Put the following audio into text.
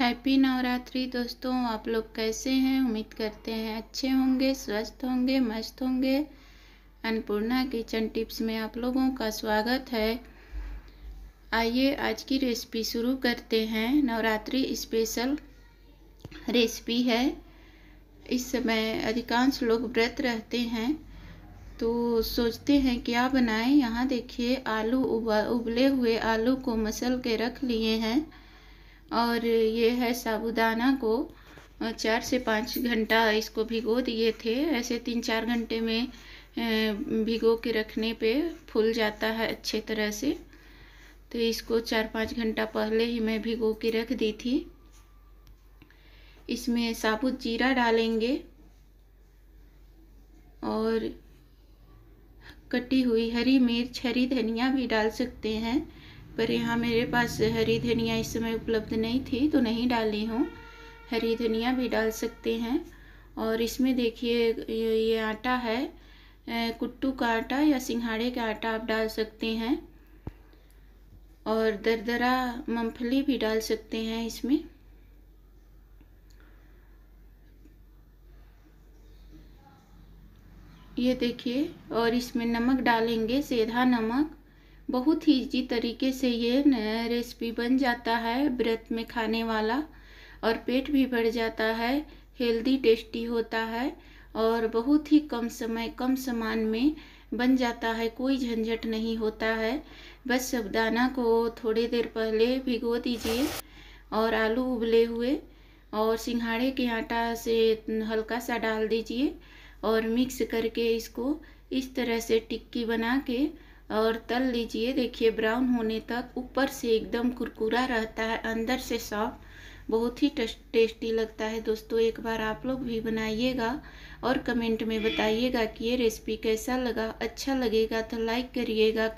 happy Navratri दोस्तों आप लोग कैसे हैं उम्मीद करते हैं अच्छे होंगे स्वस्थ होंगे मस्त होंगे अन्नपूर्णा किचन टिप्स में आप लोगों का स्वागत है आइए आज की रेसिपी शुरू करते हैं नवरात्रि स्पेशल रेसिपी है इस समय अधिकांश लोग व्रत रहते हैं तो सोचते हैं क्या बनाएं यहाँ देखिए आलू उबले हुए आलू को मसल के रख लिए हैं और ये है साबुदाना को चार से पाँच घंटा इसको भिगो दिए थे ऐसे तीन चार घंटे में भिगो के रखने पे फूल जाता है अच्छे तरह से तो इसको चार पाँच घंटा पहले ही मैं भिगो के रख दी थी इसमें साबुत जीरा डालेंगे और कटी हुई हरी मिर्च हरी धनिया भी डाल सकते हैं पर यहाँ मेरे पास हरी धनिया इस समय उपलब्ध नहीं थी तो नहीं डाली हूँ हरी धनिया भी डाल सकते हैं और इसमें देखिए ये आटा है कुट्टू का आटा या सिंघाड़े का आटा आप डाल सकते हैं और दरदरा मंगफली भी डाल सकते हैं इसमें ये देखिए और इसमें नमक डालेंगे सीधा नमक बहुत ही इजी तरीके से ये नया रेसिपी बन जाता है व्रत में खाने वाला और पेट भी भर जाता है हेल्दी टेस्टी होता है और बहुत ही कम समय कम सामान में बन जाता है कोई झंझट नहीं होता है बस दाना को थोड़ी देर पहले भिगो दीजिए और आलू उबले हुए और सिंघाड़े के आटा से हल्का सा डाल दीजिए और मिक्स करके इसको इस तरह से टिक्की बना के और तल लीजिए देखिए ब्राउन होने तक ऊपर से एकदम कुरकुरा रहता है अंदर से सॉफ्ट बहुत ही टेस्टी लगता है दोस्तों एक बार आप लोग भी बनाइएगा और कमेंट में बताइएगा कि ये रेसिपी कैसा लगा अच्छा लगेगा तो लाइक करिएगा